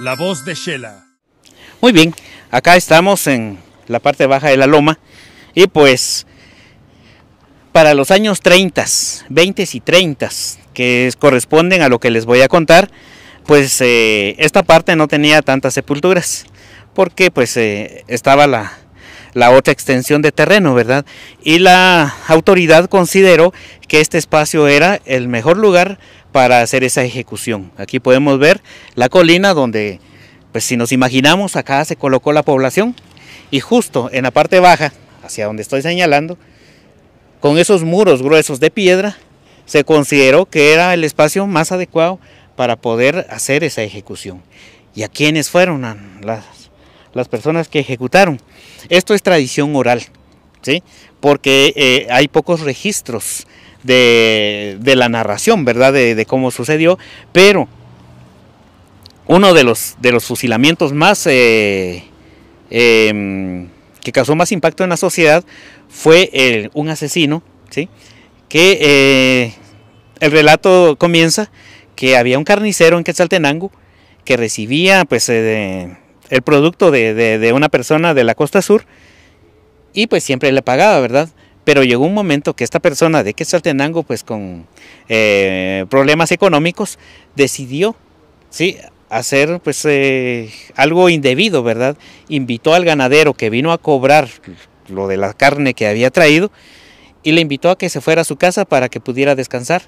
La voz de Shela. Muy bien, acá estamos en la parte baja de la loma y pues para los años 30, 20 y 30, que corresponden a lo que les voy a contar, pues eh, esta parte no tenía tantas sepulturas porque pues eh, estaba la, la otra extensión de terreno, ¿verdad? Y la autoridad consideró que este espacio era el mejor lugar para hacer esa ejecución. Aquí podemos ver la colina donde, pues si nos imaginamos, acá se colocó la población y justo en la parte baja, hacia donde estoy señalando, con esos muros gruesos de piedra, se consideró que era el espacio más adecuado para poder hacer esa ejecución. ¿Y a quiénes fueron las las personas que ejecutaron. Esto es tradición oral, ¿sí? porque eh, hay pocos registros de, de la narración, ¿verdad? De, cómo sucedió, pero uno de los, de los fusilamientos más eh, em, que causó más impacto en la sociedad fue un asesino, ¿sí? que eh, el relato comienza que había un carnicero en Quetzaltenango que recibía pues de el producto de, una persona de la costa sur y pues siempre le pagaba, ¿verdad? Pero llegó un momento que esta persona de Quetzaltenango, pues con eh, problemas económicos, decidió, ¿sí? hacer pues eh, algo indebido, ¿verdad? Invitó al ganadero que vino a cobrar lo de la carne que había traído y le invitó a que se fuera a su casa para que pudiera descansar,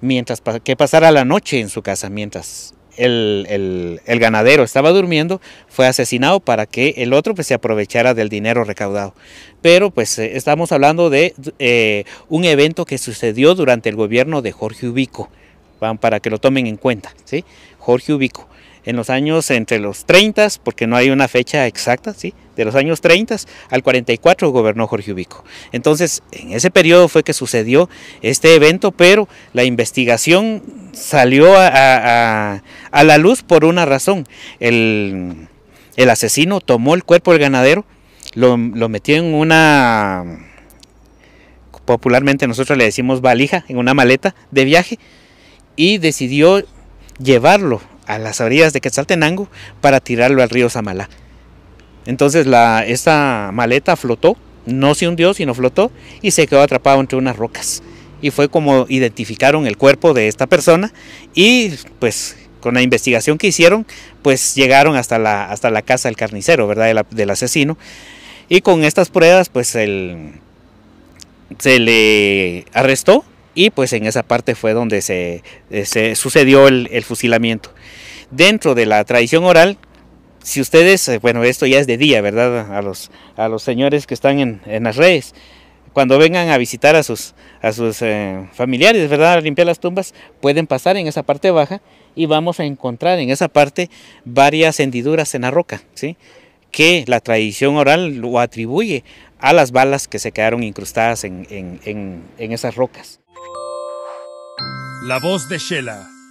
mientras que pasara la noche en su casa, mientras el, ganadero estaba durmiendo, fue asesinado para que el otro pues, se aprovechara del dinero recaudado. Pero pues eh, estamos hablando de eh, un evento que sucedió durante el gobierno de Jorge Ubico, para que lo tomen en cuenta, ¿sí? Jorge Ubico en los años entre los 30, porque no hay una fecha exacta, ¿sí? de los años 30 al 44 gobernó Jorge Ubico. Entonces, en ese periodo fue que sucedió este evento, pero la investigación salió a, la luz por una razón. El, asesino tomó el cuerpo del ganadero, lo, lo metió en una, popularmente nosotros le decimos valija, en una maleta de viaje, y decidió llevarlo a las orillas de Quetzaltenango para tirarlo al río Samalá. Entonces la, esta maleta flotó, no se hundió, sino flotó y se quedó atrapado entre unas rocas. Y fue como identificaron el cuerpo de esta persona y pues con la investigación que hicieron, pues llegaron hasta la, hasta la casa del carnicero, ¿verdad? Del, asesino. Y con estas pruebas, pues el, se le arrestó y pues en esa parte fue donde se, eh, sucedió el, fusilamiento. Dentro de la tradición oral, si ustedes, eh, bueno, esto ya es de día, ¿verdad? A los, a los señores que están en, las redes, cuando vengan a visitar a sus, a sus eh, familiares, ¿verdad? A limpiar las tumbas, pueden pasar en esa parte baja y vamos a encontrar en esa parte varias hendiduras en la roca, ¿sí? que la tradición oral lo atribuye a las balas que se quedaron incrustadas en esas rocas. La voz de Sheila.